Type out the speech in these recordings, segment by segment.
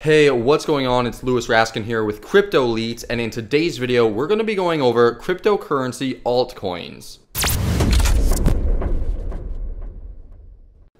Hey, what's going on? It's Lewis Raskin here with Crypto Leads, and in today's video, we're going to be going over cryptocurrency altcoins.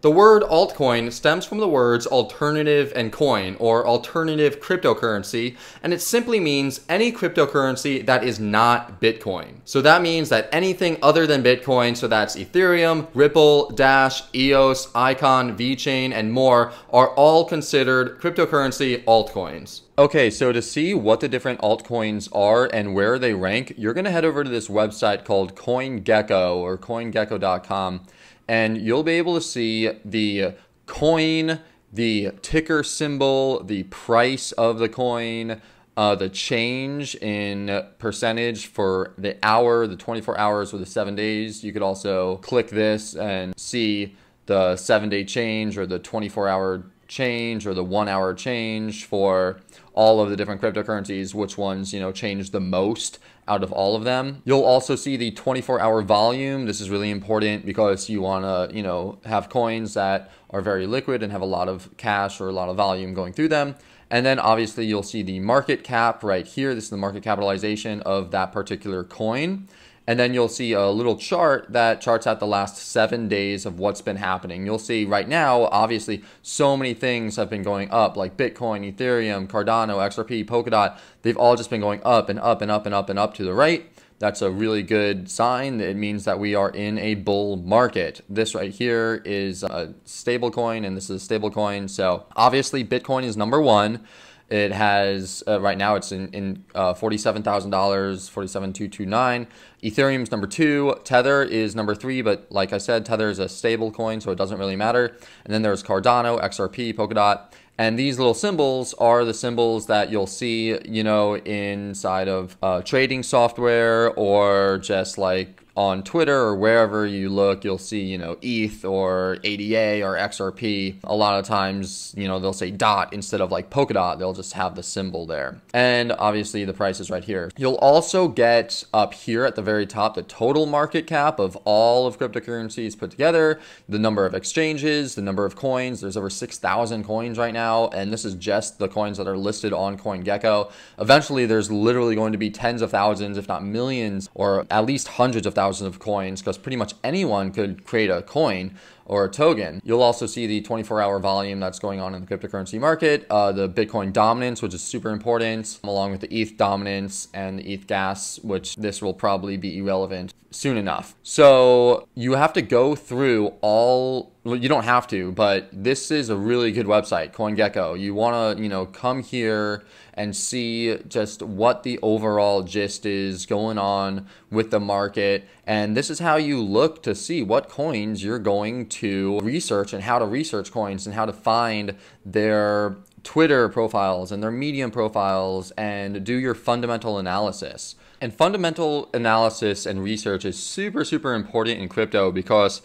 The word altcoin stems from the words alternative and coin, or alternative cryptocurrency, and it simply means any cryptocurrency that is not Bitcoin. So that means that anything other than Bitcoin, so that's Ethereum, Ripple, Dash, EOS, Icon, VChain, and more, are all considered cryptocurrency altcoins. Okay, so to see what the different altcoins are and where they rank, you're gonna head over to this website called CoinGecko or coingecko.com and you'll be able to see the coin, the ticker symbol, the price of the coin, uh, the change in percentage for the hour, the 24 hours or the seven days. You could also click this and see the seven day change or the 24 hour change or the one hour change for all of the different cryptocurrencies, which ones, you know, change the most out of all of them. You'll also see the 24 hour volume. This is really important because you want to, you know, have coins that are very liquid and have a lot of cash or a lot of volume going through them. And then obviously you'll see the market cap right here. This is the market capitalization of that particular coin. And then you'll see a little chart that charts out the last seven days of what's been happening. You'll see right now, obviously, so many things have been going up, like Bitcoin, Ethereum, Cardano, XRP, Polkadot. They've all just been going up and up and up and up and up to the right. That's a really good sign. It means that we are in a bull market. This right here is a stable coin, and this is a stable coin. So obviously, Bitcoin is number one. It has uh, right now it's in, in uh, forty-seven thousand dollars, forty-seven two two nine. Ethereum's number two. Tether is number three, but like I said, Tether is a stable coin, so it doesn't really matter. And then there's Cardano, XRP, Polkadot, and these little symbols are the symbols that you'll see, you know, inside of uh, trading software or just like on Twitter or wherever you look, you'll see, you know, ETH or ADA or XRP. A lot of times, you know, they'll say dot instead of like Polkadot, they'll just have the symbol there. And obviously the price is right here. You'll also get up here at the very top the total market cap of all of cryptocurrencies put together, the number of exchanges, the number of coins. There's over 6,000 coins right now. And this is just the coins that are listed on CoinGecko. Eventually, there's literally going to be tens of thousands, if not millions, or at least hundreds of thousands thousands of coins because pretty much anyone could create a coin or a token. You'll also see the 24-hour volume that's going on in the cryptocurrency market, uh, the Bitcoin dominance, which is super important, along with the ETH dominance and the ETH gas, which this will probably be irrelevant soon enough. So you have to go through all you don't have to, but this is a really good website, CoinGecko. You want to, you know, come here and see just what the overall gist is going on with the market and this is how you look to see what coins you're going to research and how to research coins and how to find their Twitter profiles and their Medium profiles and do your fundamental analysis. And fundamental analysis and research is super, super important in crypto because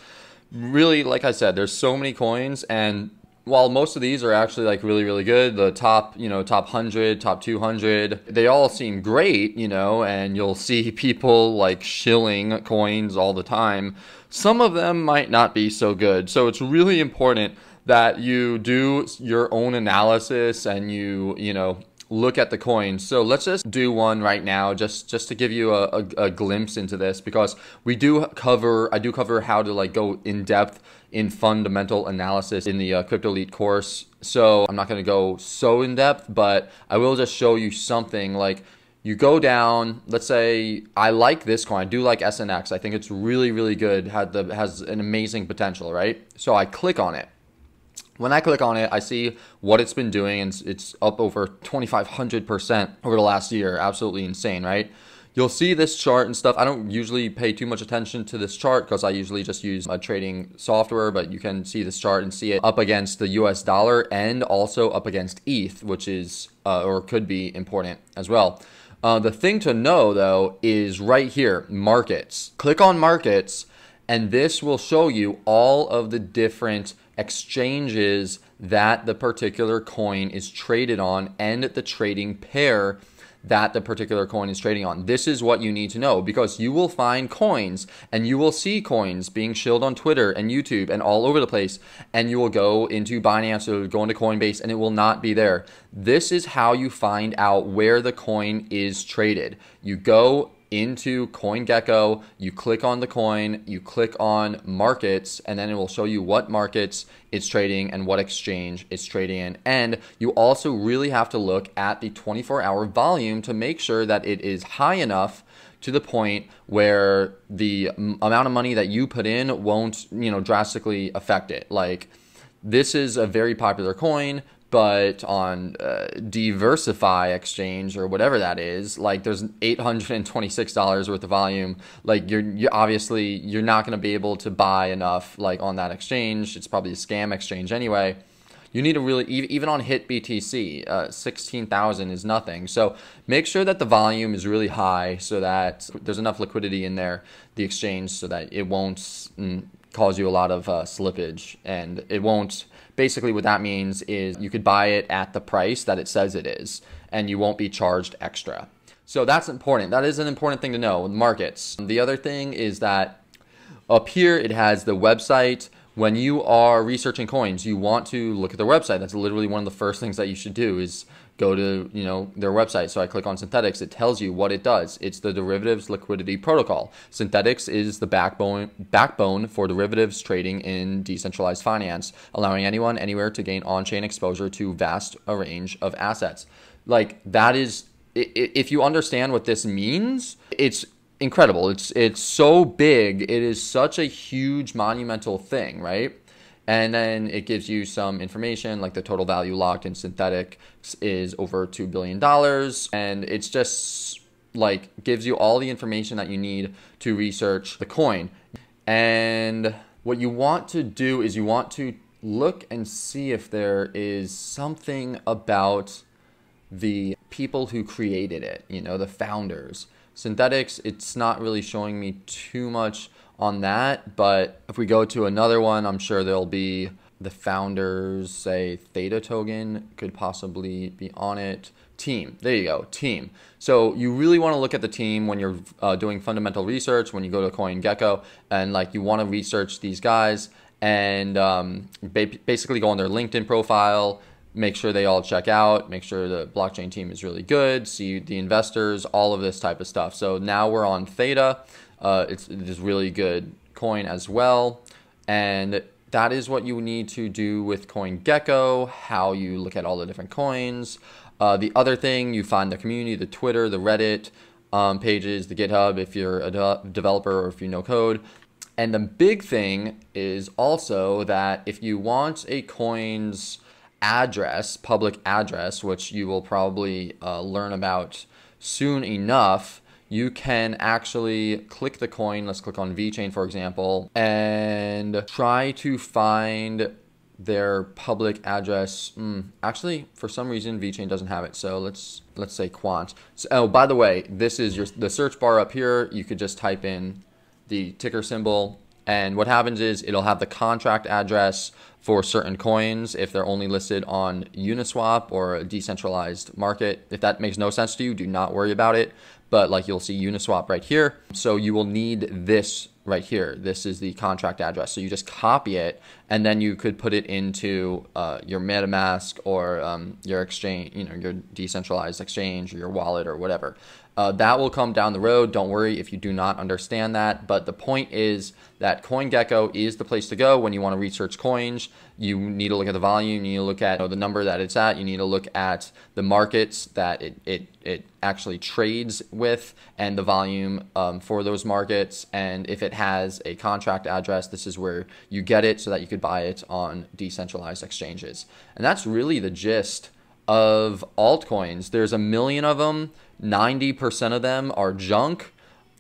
really, like I said, there's so many coins and while most of these are actually like really really good the top you know top 100 top 200 they all seem great you know and you'll see people like shilling coins all the time some of them might not be so good so it's really important that you do your own analysis and you you know look at the coin. So let's just do one right now, just just to give you a, a, a, glimpse into this, because we do cover, I do cover how to like go in depth in fundamental analysis in the uh, Crypto Elite course. So I'm not gonna go so in depth, but I will just show you something like you go down let's say i like this coin i do like snx i think it's really really good had the has an amazing potential right so i click on it when I click on it, I see what it's been doing, and it's up over 2,500% over the last year. Absolutely insane, right? You'll see this chart and stuff. I don't usually pay too much attention to this chart because I usually just use my trading software, but you can see this chart and see it up against the US dollar and also up against ETH, which is uh, or could be important as well. Uh, the thing to know though is right here, markets. Click on markets and this will show you all of the different exchanges that the particular coin is traded on and the trading pair that the particular coin is trading on. This is what you need to know because you will find coins and you will see coins being shilled on Twitter and YouTube and all over the place. And you will go into Binance or go into Coinbase and it will not be there. This is how you find out where the coin is traded. You go into CoinGecko, you click on the coin, you click on markets, and then it will show you what markets it's trading and what exchange it's trading in. And you also really have to look at the 24 hour volume to make sure that it is high enough to the point where the amount of money that you put in won't, you know, drastically affect it. Like, this is a very popular coin but on uh, diversify exchange or whatever that is like there's $826 worth of volume like you're, you're obviously you're not going to be able to buy enough like on that exchange it's probably a scam exchange anyway you need to really even on hit btc uh, 16000 is nothing so make sure that the volume is really high so that there's enough liquidity in there the exchange so that it won't mm, cause you a lot of uh, slippage and it won't basically what that means is you could buy it at the price that it says it is and you won't be charged extra so that's important that is an important thing to know in markets the other thing is that up here it has the website when you are researching coins, you want to look at their website. That's literally one of the first things that you should do is go to, you know, their website. So I click on Synthetics. It tells you what it does. It's the derivatives liquidity protocol. Synthetics is the backbone backbone for derivatives trading in decentralized finance, allowing anyone anywhere to gain on-chain exposure to vast a range of assets. Like that is if you understand what this means, it's incredible. It's it's so big. It is such a huge monumental thing, right? And then it gives you some information like the total value locked in synthetic is over $2 billion. And it's just like gives you all the information that you need to research the coin. And what you want to do is you want to look and see if there is something about the people who created it, you know, the founders synthetics, it's not really showing me too much on that. But if we go to another one, I'm sure there'll be the founders, say Theta Token could possibly be on it. Team, there you go, team. So you really want to look at the team when you're uh, doing fundamental research, when you go to CoinGecko, and like you want to research these guys and um, basically go on their LinkedIn profile make sure they all check out, make sure the blockchain team is really good, see the investors, all of this type of stuff. So now we're on Theta. Uh, it's, it's really good coin as well. And that is what you need to do with CoinGecko, how you look at all the different coins. Uh, the other thing, you find the community, the Twitter, the Reddit um, pages, the GitHub if you're a de- developer or if you know code. And the big thing is also that if you want a coin's address, public address, which you will probably uh, learn about soon enough, you can actually click the coin. Let's click on VChain, for example, and try to find their public address. Mm, actually, for some reason, VChain doesn't have it. So let's let's say Quant. So, oh, by the way, this is your the search bar up here. You could just type in the ticker symbol, and what happens is it'll have the contract address for certain coins if they're only listed on Uniswap or a decentralized market. If that makes no sense to you, do not worry about it. But like you'll see Uniswap right here. So you will need this right here. This is the contract address. So you just copy it and then you could put it into uh, your MetaMask or um, your exchange, you know, your decentralized exchange or your wallet or whatever. Uh, that will come down the road. Don't worry if you do not understand that. But the point is that CoinGecko is the place to go when you want to research coins you need to look at the volume, you need to look at you know, the number that it's at, you need to look at the markets that it, it, it actually trades with and the volume um, for those markets. And if it has a contract address, this is where you get it so that you could buy it on decentralized exchanges. And that's really the gist of altcoins. There's a million of them, 90% of them are junk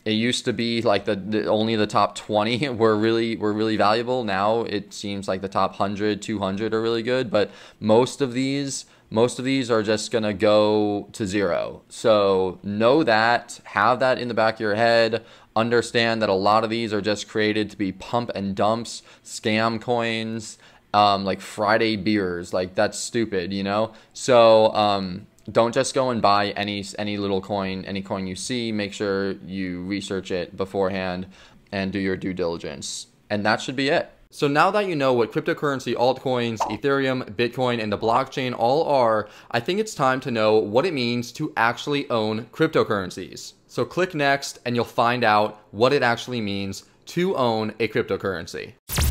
it used to be like the, the, only the top 20 were really were really valuable now it seems like the top 100 200 are really good but most of these most of these are just going to go to zero so know that have that in the back of your head understand that a lot of these are just created to be pump and dumps scam coins um, like friday beers like that's stupid you know so um, don't just go and buy any any little coin, any coin you see. Make sure you research it beforehand and do your due diligence. And that should be it. So now that you know what cryptocurrency altcoins, Ethereum, Bitcoin, and the blockchain all are, I think it's time to know what it means to actually own cryptocurrencies. So click next and you'll find out what it actually means to own a cryptocurrency.